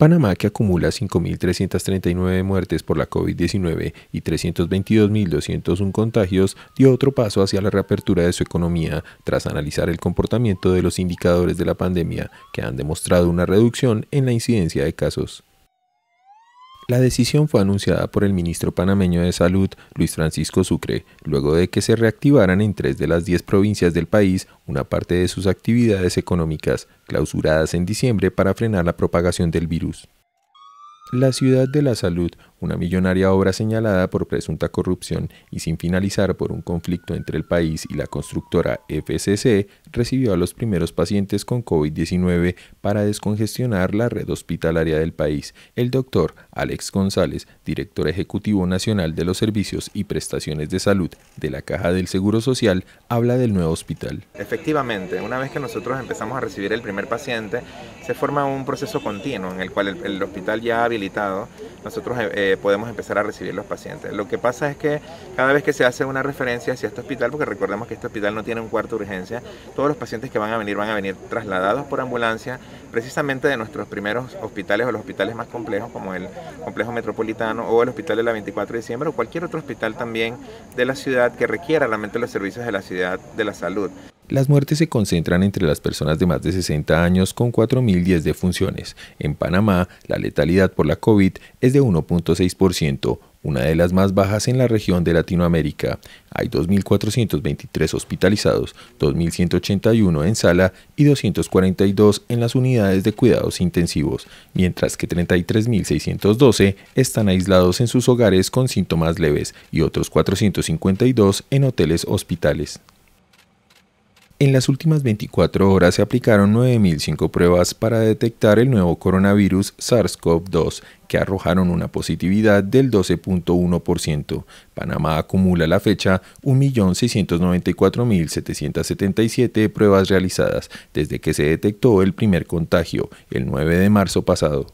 Panamá, que acumula 5.339 muertes por la COVID-19 y 322.201 contagios, dio otro paso hacia la reapertura de su economía tras analizar el comportamiento de los indicadores de la pandemia, que han demostrado una reducción en la incidencia de casos. La decisión fue anunciada por el ministro panameño de Salud, Luis Francisco Sucre, luego de que se reactivaran en tres de las diez provincias del país una parte de sus actividades económicas, clausuradas en diciembre para frenar la propagación del virus. La ciudad de la salud, una millonaria obra señalada por presunta corrupción y sin finalizar por un conflicto entre el país y la constructora FCC, recibió a los primeros pacientes con COVID-19 para descongestionar la red hospitalaria del país. El doctor Alex González, director ejecutivo nacional de los servicios y prestaciones de salud de la Caja del Seguro Social, habla del nuevo hospital. Efectivamente, una vez que nosotros empezamos a recibir el primer paciente, se forma un proceso continuo en el cual el, hospital ya habilitado, nosotros eh, eh, podemos empezar a recibir los pacientes. Lo que pasa es que cada vez que se hace una referencia hacia este hospital, porque recordemos que este hospital no tiene un cuarto de urgencia, todos los pacientes que van a venir van a venir trasladados por ambulancia precisamente de nuestros primeros hospitales o los hospitales más complejos como el complejo metropolitano o el hospital de la 24 de diciembre o cualquier otro hospital también de la ciudad que requiera realmente los servicios de la ciudad de la salud. Las muertes se concentran entre las personas de más de 60 años con 4.010 defunciones. En Panamá, la letalidad por la COVID es de 1.6%, una de las más bajas en la región de Latinoamérica. Hay 2.423 hospitalizados, 2.181 en sala y 242 en las unidades de cuidados intensivos, mientras que 33.612 están aislados en sus hogares con síntomas leves y otros 452 en hoteles hospitales. En las últimas 24 horas se aplicaron 9.005 pruebas para detectar el nuevo coronavirus SARS-CoV-2, que arrojaron una positividad del 12.1%. Panamá acumula a la fecha 1.694.777 pruebas realizadas desde que se detectó el primer contagio, el 9 de marzo pasado.